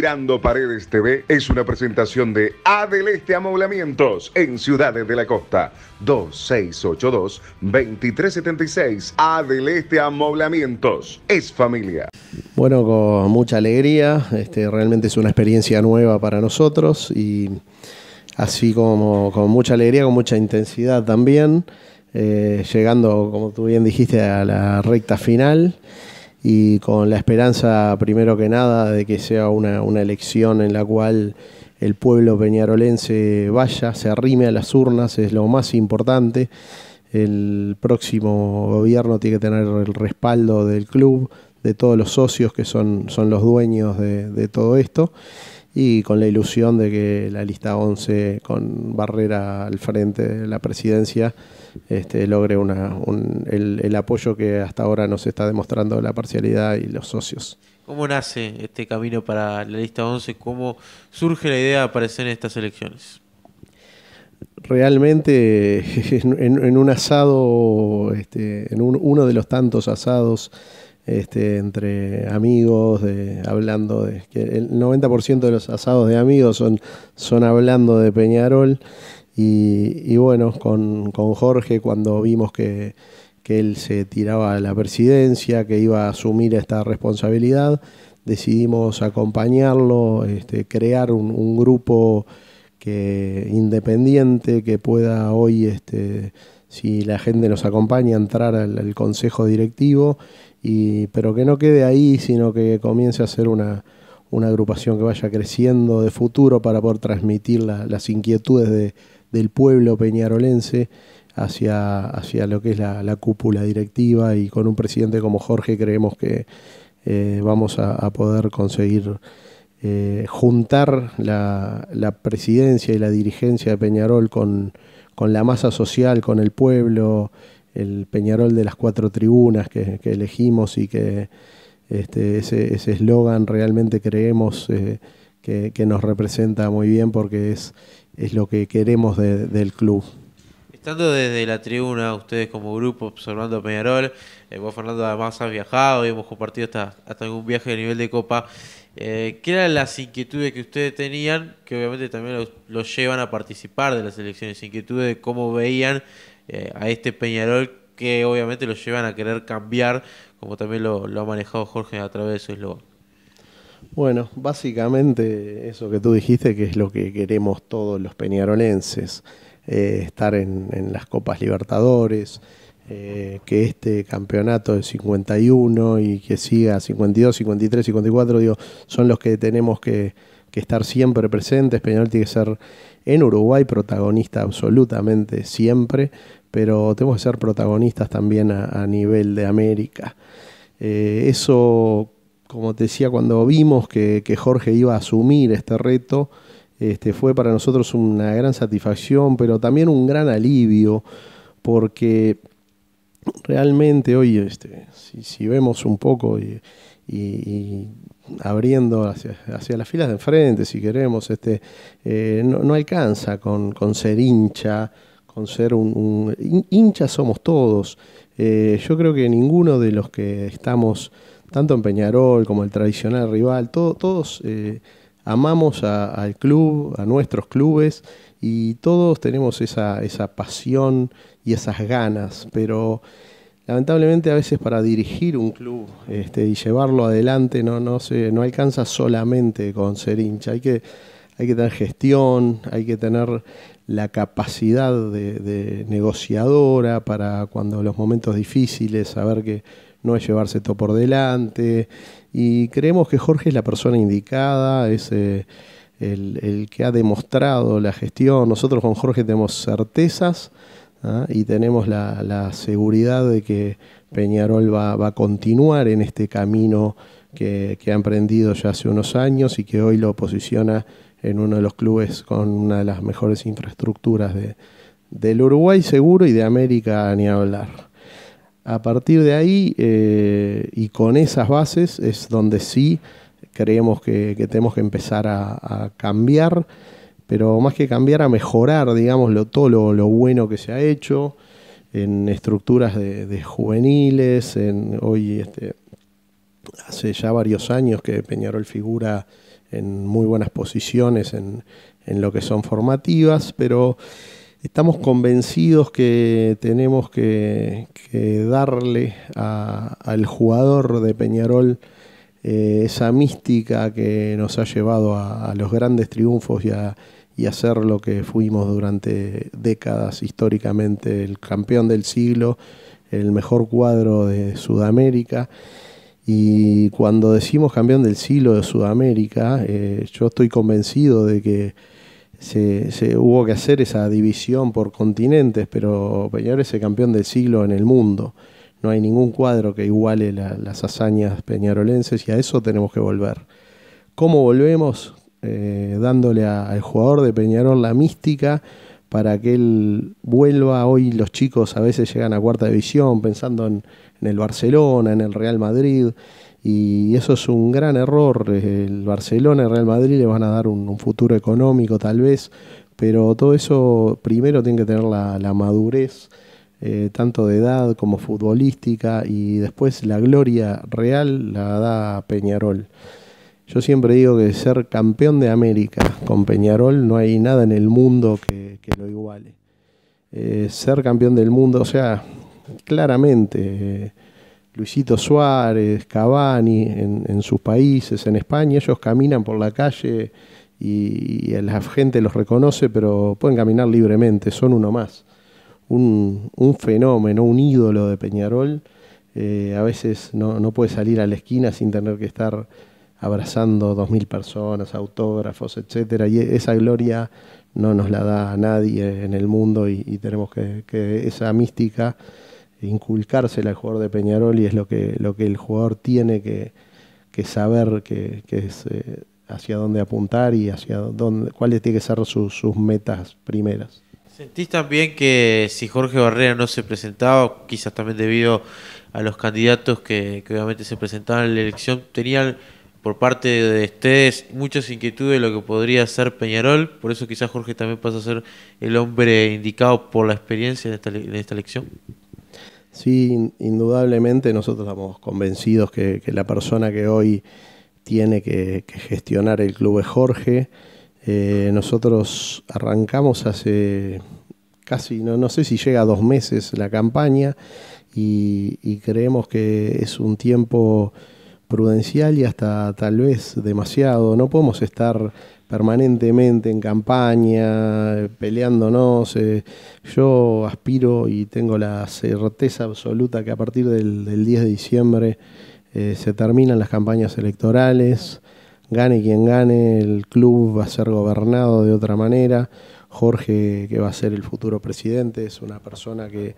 Mirando Paredes TV es una presentación de Adeleste Este Amoblamientos en Ciudades de la Costa. 2682-2376. Adeleste Este Amoblamientos. Es familia. Bueno, con mucha alegría. Este, realmente es una experiencia nueva para nosotros y así como con mucha alegría, con mucha intensidad también. Eh, llegando, como tú bien dijiste, a la recta final y con la esperanza, primero que nada, de que sea una, elección en la cual el pueblo peñarolense vaya, se arrime a las urnas, es lo más importante. El próximo gobierno tiene que tener el respaldo del club, de todos los socios que son, los dueños de, de todo esto, y con la ilusión de que la lista 11, con Barrera al frente de la presidencia, este, logre el, apoyo que hasta ahora nos está demostrando la parcialidad y los socios. ¿Cómo nace este camino para la lista 11? ¿Cómo surge la idea de aparecer en estas elecciones? Realmente en, un asado, este, en uno de los tantos asados este, entre amigos, hablando de el 90% de los asados de amigos son, son hablando de Peñarol. Y, bueno, con, Jorge cuando vimos que, él se tiraba a la presidencia, que iba a asumir esta responsabilidad, decidimos acompañarlo, este, crear un, grupo que, independiente que pueda hoy, este, si la gente nos acompaña, entrar al, consejo directivo, y, pero que no quede ahí, sino que comience a ser una, agrupación que vaya creciendo de futuro para poder transmitir las inquietudes de, del pueblo peñarolense hacia, hacia lo que es la, cúpula directiva y con un presidente como Jorge creemos que eh, vamos a, poder conseguir eh, juntar la, presidencia y la dirigencia de Peñarol con, la masa social, con el pueblo, el Peñarol de las cuatro tribunas que, elegimos y que este, ese eslogan realmente creemos eh, que, que, nos representa muy bien porque es es lo que queremos del club. Estando desde la tribuna, ustedes como grupo observando a Peñarol, eh, vos Fernando además has viajado y hemos compartido hasta, hasta algún viaje de nivel de Copa, eh, ¿qué eran las inquietudes que ustedes tenían, que obviamente también los, llevan a participar de las elecciones, inquietudes de cómo veían eh, a este Peñarol que obviamente los llevan a querer cambiar, como también lo, lo ha manejado Jorge a través de su eslogan? Bueno, básicamente eso que tú dijiste, que es lo que queremos todos los peñarolenses, eh, estar en, las Copas Libertadores, eh, que este campeonato de 51 y que siga 52, 53, 54, digo, son los que tenemos que, estar siempre presentes. Peñarol tiene que ser en Uruguay protagonista absolutamente siempre, pero tenemos que ser protagonistas también a, nivel de América. Eh, eso como te decía, cuando vimos que, Jorge iba a asumir este reto, este, fue para nosotros una gran satisfacción, pero también un gran alivio, porque realmente hoy, este, si, vemos un poco y, abriendo hacia, las filas de enfrente, si queremos, este, eh, no, alcanza con, ser hincha, con ser un, hincha somos todos. Eh, yo creo que ninguno de los que estamos tanto en Peñarol como el tradicional rival, todos eh, amamos al club, a nuestros clubes y todos tenemos esa, pasión y esas ganas, pero lamentablemente a veces para dirigir un club este, y llevarlo adelante no, se, no alcanza solamente con ser hincha, hay que, hay que tener gestión, hay que tener la capacidad de, de negociadora para cuando los momentos difíciles, saber que no es llevarse esto por delante. Y creemos que Jorge es la persona indicada, es eh, el, que ha demostrado la gestión. Nosotros con Jorge tenemos certezas ¿ah? y tenemos la, seguridad de que Peñarol va, a continuar en este camino que, ha emprendido ya hace unos años y que hoy lo posiciona en uno de los clubes con una de las mejores infraestructuras del Uruguay seguro y de América ni hablar. A partir de ahí eh, y con esas bases es donde sí creemos que, tenemos que empezar a, cambiar, pero más que cambiar, a mejorar, digamos, todo lo, bueno que se ha hecho en estructuras de, juveniles, en hoy este, hace ya varios años que Peñarol figura en muy buenas posiciones en lo que son formativas, pero estamos convencidos que tenemos que, darle al jugador de Peñarol eh, esa mística que nos ha llevado a, los grandes triunfos y a, ser lo que fuimos durante décadas históricamente, el campeón del siglo, el mejor cuadro de Sudamérica. Y cuando decimos campeón del siglo de Sudamérica, eh, yo estoy convencido de que se, hubo que hacer esa división por continentes, pero Peñarol es el campeón del siglo en el mundo. No hay ningún cuadro que iguale las hazañas peñarolenses y a eso tenemos que volver. ¿Cómo volvemos? Eh, dándole al jugador de Peñarol la mística para que él vuelva. Hoy los chicos a veces llegan a cuarta división pensando en el Barcelona, en el Real Madrid y eso es un gran error. Eh, el Barcelona y el Real Madrid le van a dar un, futuro económico tal vez, pero todo eso primero tiene que tener la, madurez, eh, tanto de edad como futbolística, y después la gloria real la da Peñarol. Yo siempre digo que ser campeón de América con Peñarol no hay nada en el mundo que, lo iguale. Eh, ser campeón del mundo, o sea, claramente... Luisito Suárez, Cavani, en, sus países, en España, ellos caminan por la calle y, la gente los reconoce, pero pueden caminar libremente, son uno más. Un, fenómeno, un ídolo de Peñarol, eh, a veces no, puede salir a la esquina sin tener que estar abrazando dos mil personas, autógrafos, etcétera, y esa gloria no nos la da a nadie en el mundo y, tenemos que, que esa mística inculcársela al jugador de Peñarol y es lo que, lo que el jugador tiene que, que saber que, que es eh, hacia dónde apuntar y hacia dónde, cuáles tienen que ser sus metas primeras. ¿Sentís también que si Jorge Barrera no se presentaba, quizás también debido a los candidatos que, que obviamente se presentaban en la elección, tenían por parte de ustedes muchas inquietudes de lo que podría ser Peñarol, por eso quizás Jorge también pasa a ser el hombre indicado por la experiencia en esta, en esta elección. Sí, indudablemente nosotros estamos convencidos que, la persona que hoy tiene que, gestionar el club es Jorge. Eh, nosotros arrancamos hace casi, no, sé si llega a dos meses la campaña y creemos que es un tiempo prudencial y hasta tal vez demasiado. No podemos estar permanentemente en campaña, peleándonos. Eh, yo aspiro y tengo la certeza absoluta que a partir del, 10 de diciembre eh, se terminan las campañas electorales, gane quien gane, el club va a ser gobernado de otra manera. Jorge, que va a ser el futuro presidente, es una persona que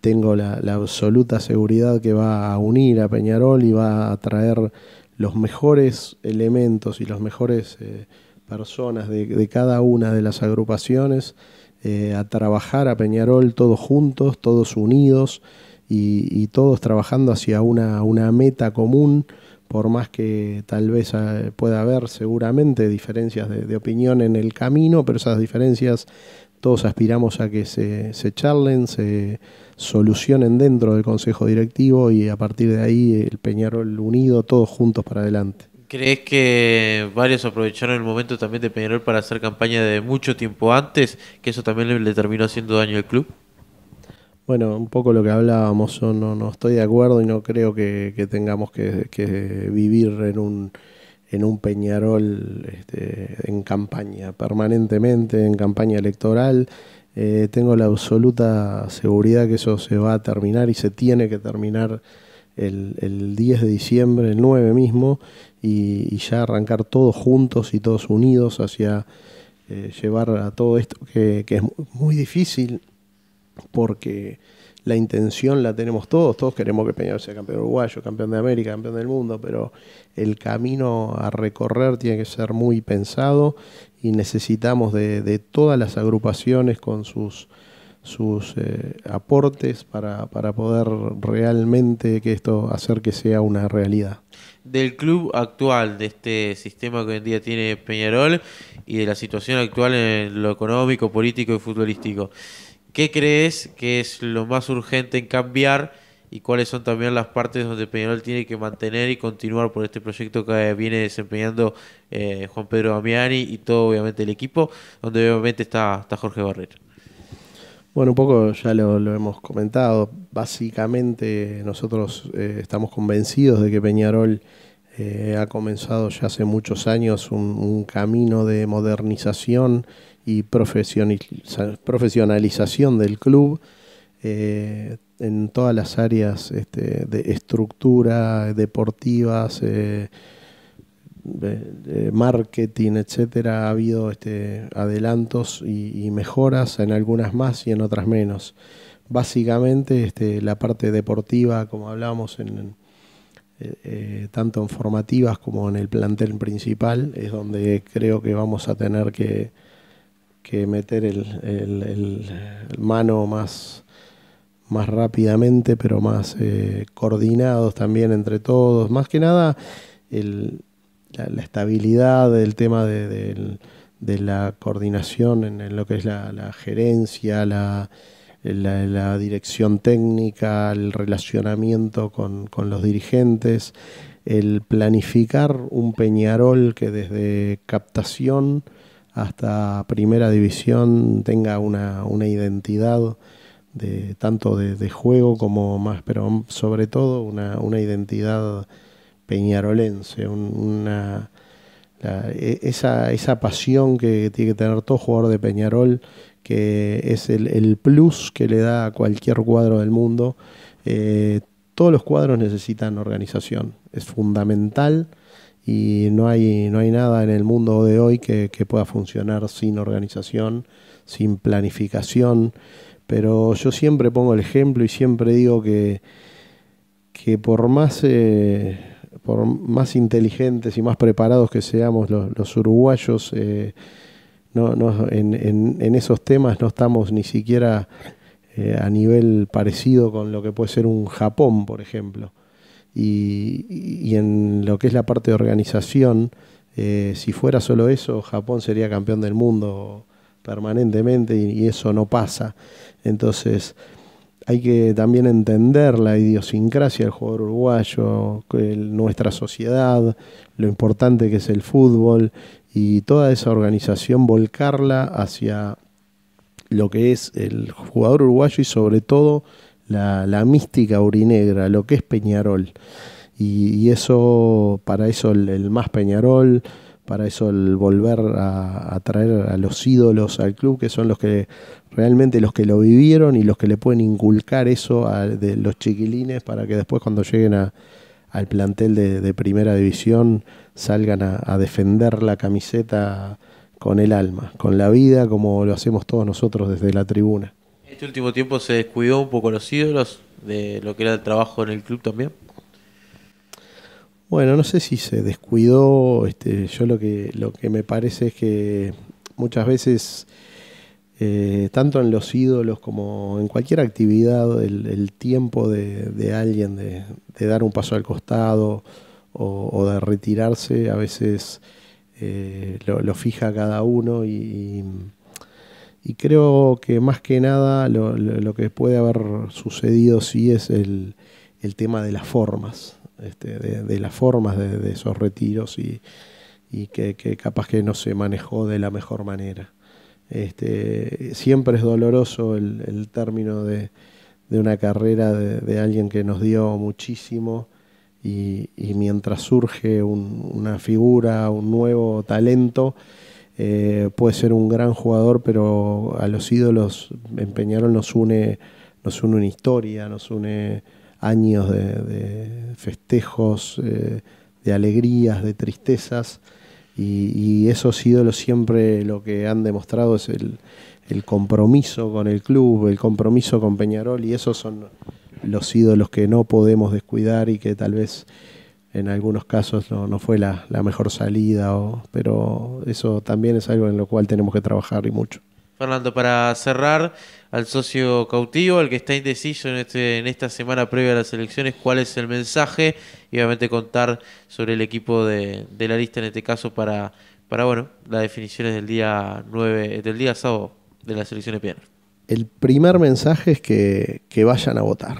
tengo la, la absoluta seguridad que va a unir a Peñarol y va a traer los mejores elementos y las mejores eh, personas de, cada una de las agrupaciones eh, a trabajar a Peñarol todos juntos, todos unidos y, todos trabajando hacia una, meta común, por más que tal vez eh, pueda haber seguramente diferencias de opinión en el camino, pero esas diferencias todos aspiramos a que se, charlen, se solucionen dentro del Consejo Directivo y a partir de ahí el Peñarol unido, todos juntos para adelante. ¿Crees que varios aprovecharon el momento también de Peñarol para hacer campaña de mucho tiempo antes, que eso también le, terminó haciendo daño al club? Bueno, un poco lo que hablábamos, yo no, estoy de acuerdo y no creo que, tengamos que vivir en un en un Peñarol este, en campaña, permanentemente en campaña electoral. Eh, tengo la absoluta seguridad que eso se va a terminar y se tiene que terminar el, 10 de diciembre, el 9 mismo, y, ya arrancar todos juntos y todos unidos hacia eh, llevar a todo esto que es muy difícil porque la intención la tenemos todos, todos queremos que Peñarol sea campeón uruguayo, campeón de América, campeón del mundo, pero el camino a recorrer tiene que ser muy pensado y necesitamos de, todas las agrupaciones con sus sus eh, aportes para, para, poder realmente que esto hacer que sea una realidad. Del club actual, de este sistema que hoy en día tiene Peñarol y de la situación actual en lo económico, político y futbolístico, ¿Qué crees que es lo más urgente en cambiar y cuáles son también las partes donde Peñarol tiene que mantener y continuar por este proyecto que viene desempeñando eh, Juan Pedro Damiani y todo obviamente el equipo, donde obviamente está, está Jorge Barrera? Bueno, un poco ya lo, hemos comentado. Básicamente nosotros eh, estamos convencidos de que Peñarol eh, ha comenzado ya hace muchos años un, un camino de modernización y profesionalización del club eh, en todas las áreas este, de estructura, deportivas, eh, marketing, etcétera. Ha habido este, adelantos y, mejoras en algunas más y en otras menos. Básicamente este, la parte deportiva, como hablábamos eh, tanto en formativas como en el plantel principal, es donde creo que vamos a tener que, que meter el, el, mano más, rápidamente, pero más eh, coordinados también entre todos. Más que nada, el, la, estabilidad, del tema de, la coordinación en, lo que es la, la gerencia, la, la, dirección técnica, el relacionamiento con los dirigentes, el planificar un Peñarol que desde captación hasta primera división tenga una, una identidad de, tanto de, juego como más, pero sobre todo una, una identidad peñarolense, e, esa, pasión que tiene que tener todo jugador de Peñarol, que es el, plus que le da a cualquier cuadro del mundo. Eh, todos los cuadros necesitan organización, es fundamental y no hay, no hay nada en el mundo de hoy que, pueda funcionar sin organización, sin planificación. Pero yo siempre pongo el ejemplo y siempre digo que, que por más... Eh, por más inteligentes y más preparados que seamos los, uruguayos, eh, en, esos temas no estamos ni siquiera eh, a nivel parecido con lo que puede ser un Japón, por ejemplo. Y, en lo que es la parte de organización, eh, si fuera solo eso, Japón sería campeón del mundo permanentemente y, eso no pasa. Entonces, hay que también entender la idiosincrasia del jugador uruguayo, nuestra sociedad, lo importante que es el fútbol y toda esa organización volcarla hacia lo que es el jugador uruguayo y sobre todo la, la mística urinegra, lo que es Peñarol. Y, eso, para eso el, más Peñarol, para eso el volver a, traer a los ídolos al club, que son los que realmente los que lo vivieron y los que le pueden inculcar eso a de los chiquilines para que después cuando lleguen al plantel de, primera división salgan a defender la camiseta con el alma, con la vida, como lo hacemos todos nosotros desde la tribuna. ¿Este último tiempo se descuidó un poco los ídolos de lo que era el trabajo en el club también? Bueno, no sé si se descuidó. Este, yo lo que, lo que me parece es que muchas veces, eh, tanto en los ídolos como en cualquier actividad, el, tiempo de, alguien de, dar un paso al costado o, de retirarse, a veces eh, lo, fija cada uno y, y creo que más que nada lo, que puede haber sucedido sí es el, tema de las formas, este, de, las formas de, esos retiros y, que, capaz que no se manejó de la mejor manera. Este, siempre es doloroso el, término de, una carrera de, alguien que nos dio muchísimo y, y mientras surge una figura, un nuevo talento, eh, puede ser un gran jugador, pero a los ídolos en Peñarol nos une, nos une una historia, nos une años de, festejos, eh, de alegrías, de tristezas. Y, esos ídolos siempre lo que han demostrado es el compromiso con el club, el compromiso con Peñarol, y esos son los ídolos que no podemos descuidar y que tal vez en algunos casos no, fue la, mejor salida, pero eso también es algo en lo cual tenemos que trabajar y mucho. Fernando, para cerrar, al socio cautivo, al que está indeciso en, este, en esta semana previa a las elecciones, cuál es el mensaje y obviamente contar sobre el equipo de, la lista en este caso para, para bueno, las definiciones del día 9, del día sábado de las elecciones piernas. El primer mensaje es que, que vayan a votar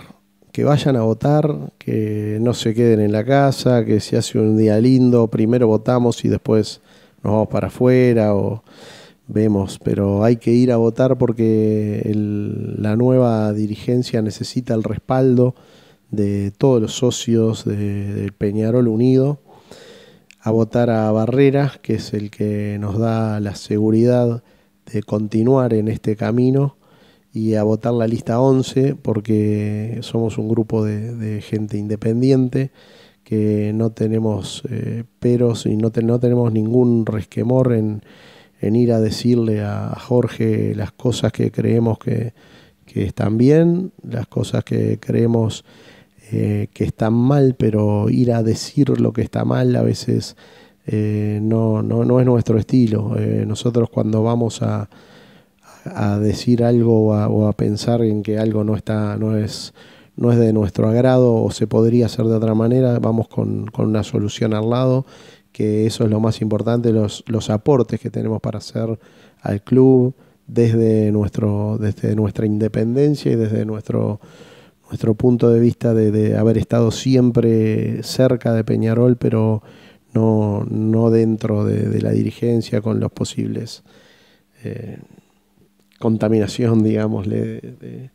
que vayan a votar, que no se queden en la casa, que si hace un día lindo, primero votamos y después nos vamos para afuera o vemos, pero hay que ir a votar porque la nueva dirigencia necesita el respaldo de todos los socios de Peñarol Unido, a votar a Barreras, que es el que nos da la seguridad de continuar en este camino y a votar la lista 11 porque somos un grupo de, gente independiente que no tenemos eh, peros y no, tenemos ningún resquemor en, ir a decirle a, Jorge las cosas que creemos que, están bien, las cosas que creemos eh, que están mal, pero ir a decir lo que está mal a veces eh, no, no, es nuestro estilo. nosotros cuando vamos a, a decir algo o a, pensar en que algo no está, no es, no es de nuestro agrado o se podría hacer de otra manera, vamos con, con una solución al lado, que eso es lo más importante, los, los aportes que tenemos para hacer al club desde nuestro, desde nuestra independencia y desde nuestro nuestro punto de vista de, haber estado siempre cerca de Peñarol, pero no, no dentro de, la dirigencia con los posibles eh, contaminación, digámosle,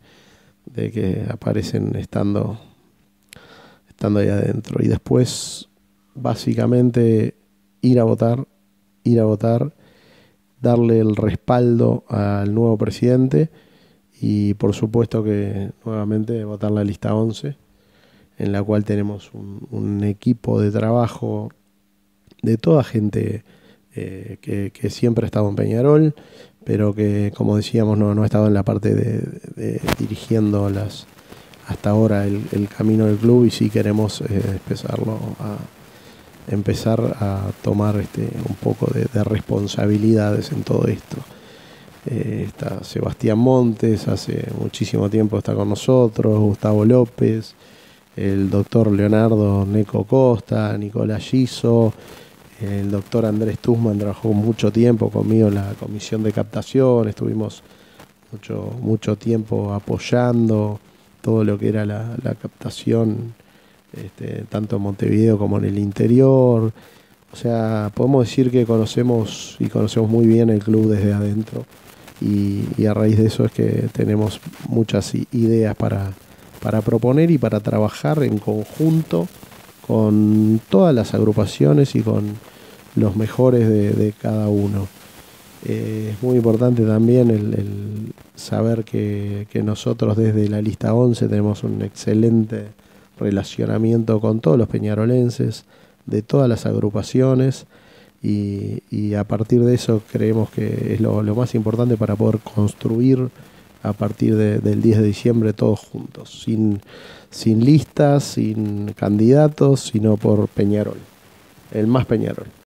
de, que aparecen estando, estando ahí adentro. Y después, básicamente, ir a votar, ir a votar, darle el respaldo al nuevo presidente y por supuesto que nuevamente votar la lista 11, en la cual tenemos un, equipo de trabajo de toda gente eh, que, que, siempre ha estado en Peñarol, pero que como decíamos no, no ha estado en la parte de, dirigiendo las hasta ahora el, camino del club y sí queremos eh, empezarlo a empezar a tomar este un poco de, responsabilidades en todo esto. Eh, está Sebastián Montes, hace muchísimo tiempo está con nosotros, Gustavo López, el doctor Leonardo Neco Costa, Nicolás Giso, el doctor Andrés Tuzman trabajó mucho tiempo conmigo en la comisión de captación, estuvimos mucho, mucho tiempo apoyando todo lo que era la, captación, este, tanto en Montevideo como en el interior. O sea, podemos decir que conocemos y conocemos muy bien el club desde adentro y, y a raíz de eso es que tenemos muchas ideas para, para proponer y para trabajar en conjunto con todas las agrupaciones y con los mejores de, cada uno. Eh, es muy importante también el, saber que, nosotros desde la lista 11 tenemos un excelente relacionamiento con todos los peñarolenses, de todas las agrupaciones, y, a partir de eso creemos que es lo, más importante para poder construir a partir del 10 de diciembre todos juntos, sin, sin listas, sin candidatos, sino por Peñarol, el más Peñarol.